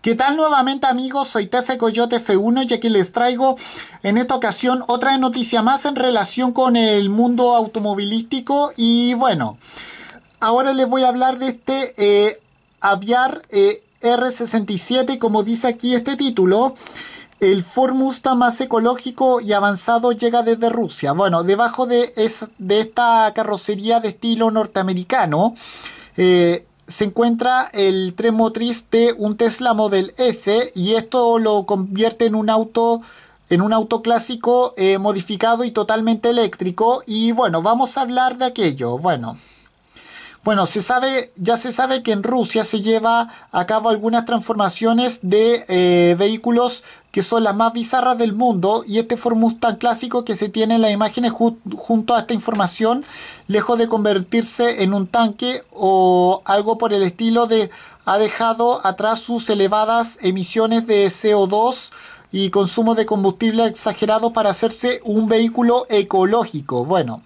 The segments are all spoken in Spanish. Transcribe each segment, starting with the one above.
¿Qué tal nuevamente amigos? Soy Tefe Coyote F1 y aquí les traigo en esta ocasión otra noticia más en relación con el mundo automovilístico y bueno, ahora les voy a hablar de este eh, Aviar eh, R67 como dice aquí este título. El Ford Mustang más ecológico y avanzado llega desde Rusia. Bueno, debajo de, es, de esta carrocería de estilo norteamericano, eh, se encuentra el tren motriz de un Tesla Model S y esto lo convierte en un auto en un auto clásico eh, modificado y totalmente eléctrico y bueno vamos a hablar de aquello bueno bueno se sabe ya se sabe que en Rusia se lleva a cabo algunas transformaciones de eh, vehículos que son las más bizarras del mundo y este Ford tan clásico que se tiene en las imágenes junto a esta información, lejos de convertirse en un tanque o algo por el estilo de ha dejado atrás sus elevadas emisiones de CO2 y consumo de combustible exagerado para hacerse un vehículo ecológico. Bueno,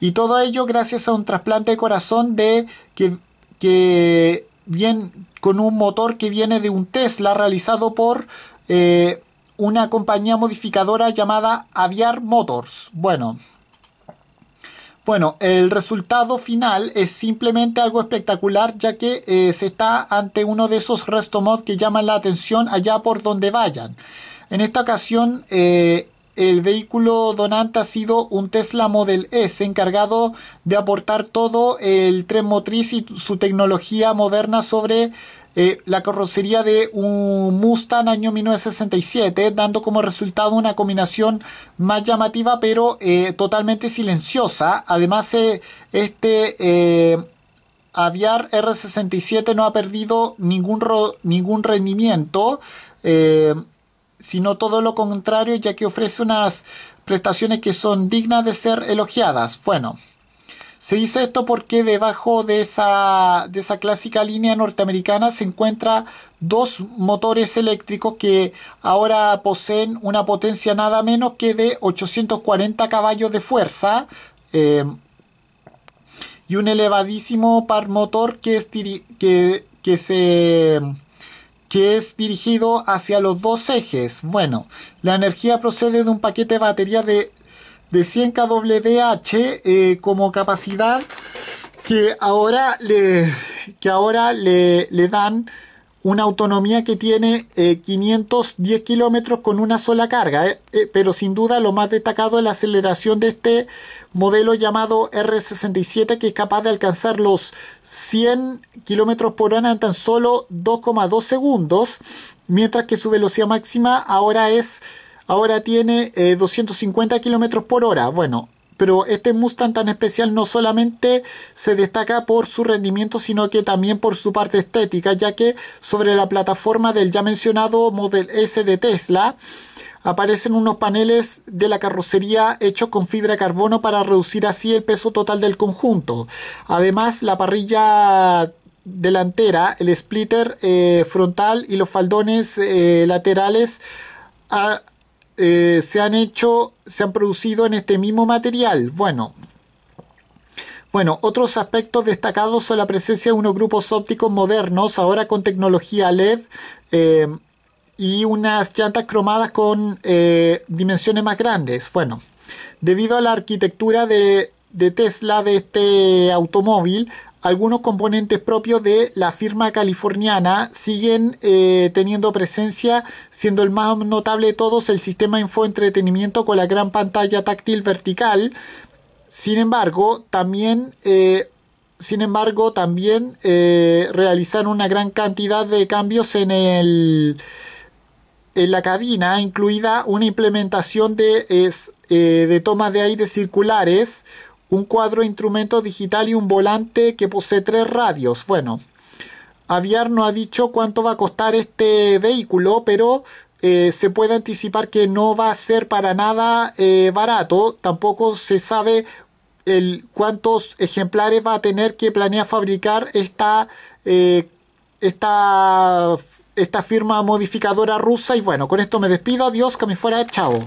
y todo ello gracias a un trasplante de corazón de que, que con un motor que viene de un Tesla realizado por eh, una compañía modificadora llamada Aviar Motors. Bueno, bueno, el resultado final es simplemente algo espectacular ya que eh, se está ante uno de esos mods que llaman la atención allá por donde vayan. En esta ocasión eh, el vehículo donante ha sido un Tesla Model S encargado de aportar todo el tren motriz y su tecnología moderna sobre eh, la carrocería de un Mustang año 1967, dando como resultado una combinación más llamativa pero eh, totalmente silenciosa. Además, eh, este Aviar R67 no ha perdido ningún, ningún rendimiento, sino todo lo contrario, ya que ofrece unas prestaciones que son dignas de ser elogiadas. Bueno. Se dice esto porque debajo de esa, clásica línea norteamericana se encuentra dos motores eléctricos que ahora poseen una potencia nada menos que de 840 caballos de fuerza eh, y un elevadísimo par motor que es, que, que, que es dirigido hacia los dos ejes. Bueno, la energía procede de un paquete de batería de de 100 kWh eh, como capacidad que ahora le, que ahora le, le dan una autonomía que tiene 510 eh, kilómetros con una sola carga, eh, pero sin duda lo más destacado es la aceleración de este modelo llamado R67 que es capaz de alcanzar los 100 kilómetros por hora en tan solo 2,2 segundos, mientras que su velocidad máxima ahora es Ahora tiene 250 eh, kilómetros por hora. Bueno, pero este Mustang tan especial no solamente se destaca por su rendimiento, sino que también por su parte estética, ya que sobre la plataforma del ya mencionado Model S de Tesla aparecen unos paneles de la carrocería hechos con fibra de carbono para reducir así el peso total del conjunto. Además, la parrilla delantera, el splitter eh, frontal y los faldones eh, laterales eh, se han hecho, se han producido en este mismo material. Bueno, bueno, otros aspectos destacados son la presencia de unos grupos ópticos modernos, ahora con tecnología LED, eh, y unas llantas cromadas con eh, dimensiones más grandes. Bueno, debido a la arquitectura de de Tesla de este automóvil, algunos componentes propios de la firma californiana siguen eh, teniendo presencia, siendo el más notable de todos el sistema infoentretenimiento con la gran pantalla táctil vertical. Sin embargo, también, eh, sin embargo, también eh, realizaron una gran cantidad de cambios en el en la cabina, incluida una implementación de, es, de tomas de aire circulares, un cuadro de instrumento digital y un volante que posee tres radios. Bueno, Aviar no ha dicho cuánto va a costar este vehículo, pero eh, se puede anticipar que no va a ser para nada eh, barato. Tampoco se sabe el, cuántos ejemplares va a tener que planear fabricar eh, esta, esta, firma modificadora rusa. Y bueno, con esto me despido. Adiós, que me fuera. Chao.